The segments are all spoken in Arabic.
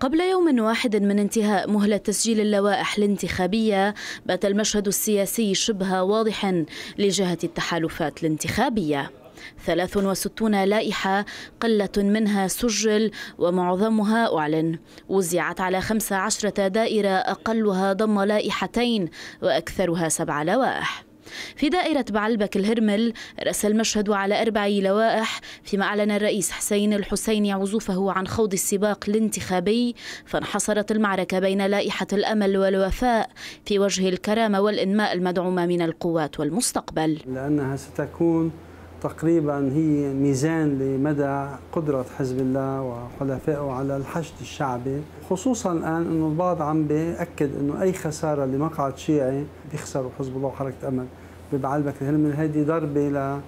قبل يوم واحد من انتهاء مهلة تسجيل اللوائح الانتخابية بات المشهد السياسي شبه واضحا لجهة التحالفات الانتخابية 63 لائحة قلة منها سجل ومعظمها أعلن وزعت على 15 دائرة أقلها ضم لائحتين وأكثرها سبع لوائح في دائرة بعلبك الهرمل رأس المشهد على أربع لوائح فيما أعلن الرئيس حسين الحسيني عزوفه عن خوض السباق الانتخابي فانحصرت المعركة بين لائحة الأمل والوفاء في وجه الكرامة والإنماء المدعومة من القوات والمستقبل لأنها ستكون تقريبا هي ميزان لمدى قدرة حزب الله وحلفائه على الحشد الشعبي خصوصا الآن أنه البعض عم بيأكد أنه أي خسارة لمقعد شيعي بيخسروا حزب الله وحركة أمل ببعلبك من هذه ضربة إلى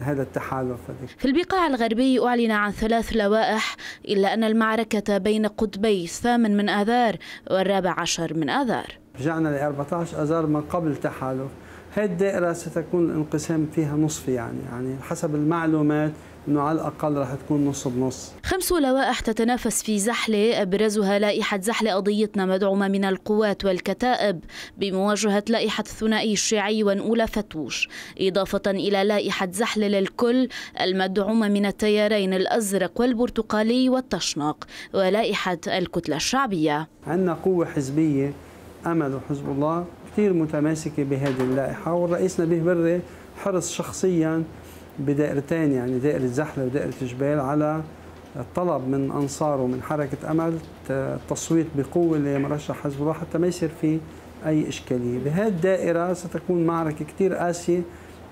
هذا التحالف في البقاع الغربي أعلن عن ثلاث لوائح إلا أن المعركة بين قطبي الثامن من آذار والرابع عشر من آذار رجعنا ل 14 آذار من قبل تحالف هذه الدائرة ستكون الانقسام فيها نصفي يعني يعني حسب المعلومات انه على الاقل راح تكون نص بنص خمس لوائح تتنافس في زحله ابرزها لائحه زحله قضيتنا مدعومه من القوات والكتائب بمواجهه لائحه الثنائي الشيعي والاولى فتوش اضافه الى لائحه زحله للكل المدعومه من التيارين الازرق والبرتقالي والتشنق ولائحه الكتله الشعبيه عندنا قوه حزبيه امل وحزب الله كثير متماسكة بهذه اللائحة والرئيس نبيه بري حرص شخصيا بدائرتين يعني دائرة زحلة ودائرة جبال على طلب من أنصاره من حركة أمل التصويت بقوة لمرشح حزب الله حتى ما يصير في أي إشكالية بهذه الدائرة ستكون معركة كثير قاسية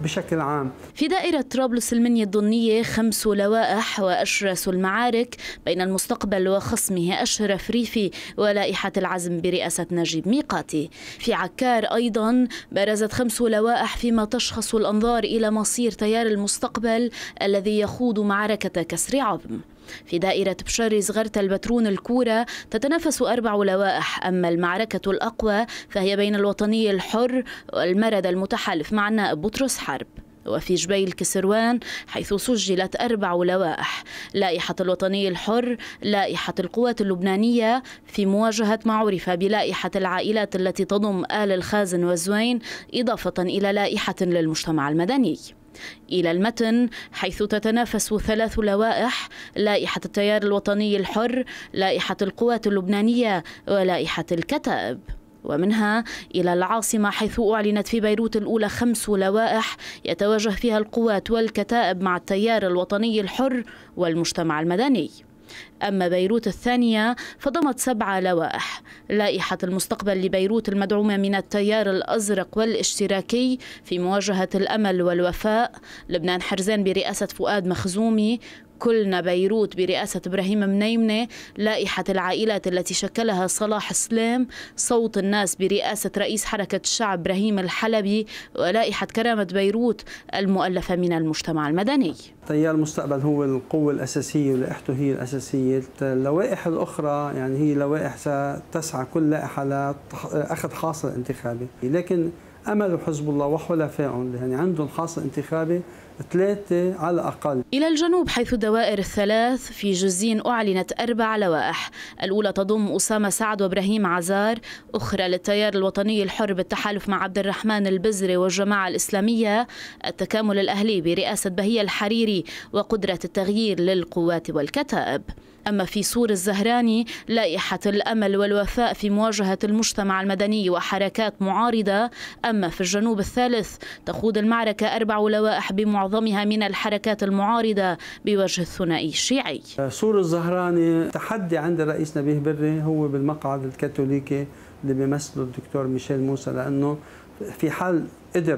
بشكل عام في دائرة طرابلس المنية الضنية خمس لوائح وأشرس المعارك بين المستقبل وخصمه أشرف ريفي ولائحة العزم برئاسة نجيب ميقاتي في عكار أيضا برزت خمس لوائح فيما تشخص الأنظار إلى مصير تيار المستقبل الذي يخوض معركة كسر عظم في دائرة بشر صغرة البترون الكورة تتنافس أربع لوائح أما المعركة الأقوى فهي بين الوطني الحر والمرد المتحالف مع النائب بطرس حرب وفي جبيل كسروان حيث سجلت أربع لوائح لائحة الوطني الحر لائحة القوات اللبنانية في مواجهة ما عرف بلائحة العائلات التي تضم آل الخازن والزوين إضافة إلى لائحة للمجتمع المدني إلى المتن حيث تتنافس ثلاث لوائح لائحة التيار الوطني الحر لائحة القوات اللبنانية ولائحة الكتائب ومنها إلى العاصمة حيث أعلنت في بيروت الأولى خمس لوائح يتواجه فيها القوات والكتائب مع التيار الوطني الحر والمجتمع المدني أما بيروت الثانية فضمت سبع لوائح لائحة المستقبل لبيروت المدعومة من التيار الأزرق والاشتراكي في مواجهة الأمل والوفاء لبنان حرزان برئاسة فؤاد مخزومي كلنا بيروت برئاسة إبراهيم منيمنة لائحة العائلات التي شكلها صلاح سلام صوت الناس برئاسة رئيس حركة الشعب إبراهيم الحلبي ولائحة كرامة بيروت المؤلفة من المجتمع المدني تيار المستقبل هو القوة الأساسية ولائحته هي الأساسية اللوائح الأخرى يعني هي لوائح ستسعى كل لائحة لأخذ حاصل انتخابي لكن أمل حزب الله وحلفائهم يعني عندهم حاصل انتخابي ثلاثة على الأقل إلى الجنوب حيث دوائر الثلاث في جزين أعلنت أربع لوائح الأولى تضم أسامة سعد وإبراهيم عزار أخرى للتيار الوطني الحر بالتحالف مع عبد الرحمن البزري والجماعة الإسلامية التكامل الأهلي برئاسة بهية الحريري وقدرة التغيير للقوات والكتائب أما في سور الزهراني لائحة الأمل والوفاء في مواجهة المجتمع المدني وحركات معارضة العامة في الجنوب الثالث تخوض المعركة أربع لوائح بمعظمها من الحركات المعارضة بوجه الثنائي الشيعي سور الزهراني تحدي عند الرئيس نبيه بري هو بالمقعد الكاثوليكي اللي بيمثله الدكتور ميشيل موسى لأنه في حال قدر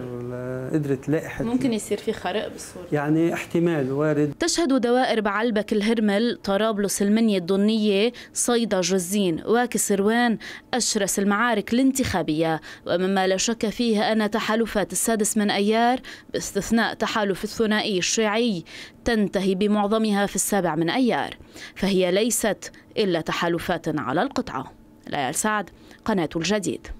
قدرت لائحه ممكن يصير في خرق بالصوره يعني احتمال وارد تشهد دوائر بعلبك الهرمل طرابلس المنيا الضنيه صيدا جزين وكسروان اشرس المعارك الانتخابيه ومما لا شك فيه ان تحالفات السادس من ايار باستثناء تحالف الثنائي الشيعي تنتهي بمعظمها في السابع من ايار فهي ليست الا تحالفات على القطعه ليال سعد قناه الجديد